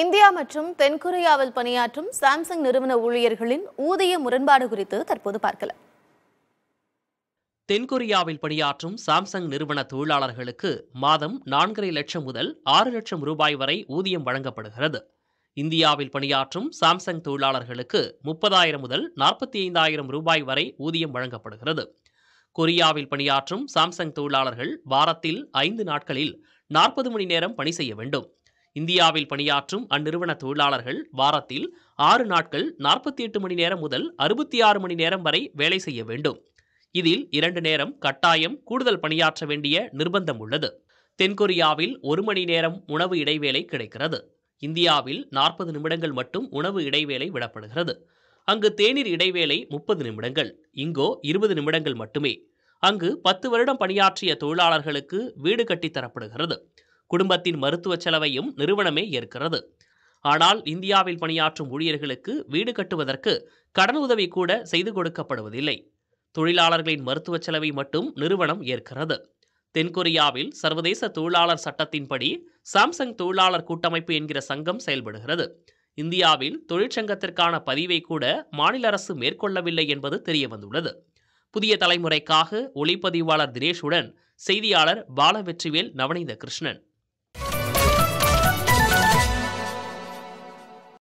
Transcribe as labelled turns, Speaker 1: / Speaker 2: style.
Speaker 1: India மற்றும் தென்கொரியாவில் பணியாற்றும் சாம்சங் நிறுவன ஊழியர்களின் ஊதிய முரண்பாடு குறித்து தற்போது பார்க்கலாம் தென்கொரியாவில் பணியாற்றும் சாம்சங் நிறுவன தொழிலாளர்களுக்கு மாதம் நான்கரை லட்சம் முதல் ஆறு லட்சம் ரூபாய் வரை ஊதியம் வழங்கப்படுகிறது இந்தியாவில் பணியாற்றும் சாம்சங் தொழிலாளர்களுக்கு முப்பதாயிரம் முதல் நாற்பத்தி ஐந்தாயிரம் ரூபாய் வரை ஊதியம் வழங்கப்படுகிறது கொரியாவில் பணியாற்றும் சாம்சங் தொழிலாளர்கள் வாரத்தில் ஐந்து நாட்களில் நாற்பது மணி நேரம் பணி செய்ய வேண்டும் இந்தியாவில் பணியாற்றும் அந்நிறுவன தொழிலாளர்கள் வாரத்தில் ஆறு நாட்கள் நாற்பத்தி எட்டு மணி நேரம் முதல் அறுபத்தி ஆறு மணி நேரம் வரை வேலை செய்ய வேண்டும் இதில் இரண்டு நேரம் கட்டாயம் கூடுதல் பணியாற்ற வேண்டிய நிர்பந்தம் உள்ளது தென்கொரியாவில் ஒரு மணி நேரம் உணவு இடைவேளை கிடைக்கிறது இந்தியாவில் நாற்பது நிமிடங்கள் மட்டும் உணவு இடைவேளை விடப்படுகிறது அங்கு தேநீர் இடைவேளை முப்பது நிமிடங்கள் இங்கோ இருபது நிமிடங்கள் மட்டுமே அங்கு பத்து வருடம் பணியாற்றிய தொழிலாளர்களுக்கு வீடு கட்டித்தரப்படுகிறது குடும்பத்தின் மருத்துவ செலவையும் நிறுவனமே ஏற்கிறது ஆனால் இந்தியாவில் பணியாற்றும் ஊழியர்களுக்கு வீடு கட்டுவதற்கு கடன் உதவி கூட செய்து கொடுக்கப்படுவதில்லை தொழிலாளர்களின் மருத்துவ செலவை மட்டும் நிறுவனம் ஏற்கிறது தென்கொரியாவில் சர்வதேச தொழிலாளர் சட்டத்தின்படி சாம்சங் தொழிலாளர் கூட்டமைப்பு என்கிற சங்கம் செயல்படுகிறது இந்தியாவில் தொழிற்சங்கத்திற்கான பதிவை கூட மாநில அரசு மேற்கொள்ளவில்லை என்பது தெரியவந்துள்ளது புதிய தலைமுறைக்காக ஒளிப்பதிவாளர் தினேஷுடன் செய்தியாளர் பாலவெற்றிவேல் நவநீத கிருஷ்ணன்